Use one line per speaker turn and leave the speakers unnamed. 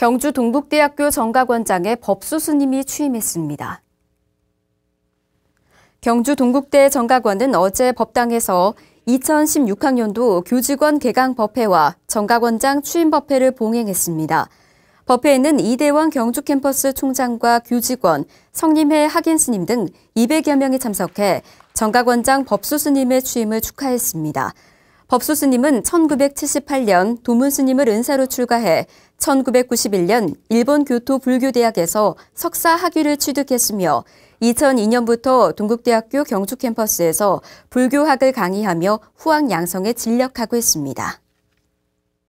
경주 동북대학교 정각원장의 법수스님이 취임했습니다. 경주 동국대 정각원은 어제 법당에서 2016학년도 교직원 개강 법회와 정각원장 취임 법회를 봉행했습니다. 법회에는 이대원 경주 캠퍼스 총장과 교직원, 성림회 학인 스님 등 200여 명이 참석해 정각원장 법수스님의 취임을 축하했습니다. 법수스님은 1978년 도문스님을 은사로 출가해 1991년 일본 교토 불교대학에서 석사 학위를 취득했으며 2002년부터 동국대학교 경주 캠퍼스에서 불교학을 강의하며 후학 양성에 진력하고 있습니다.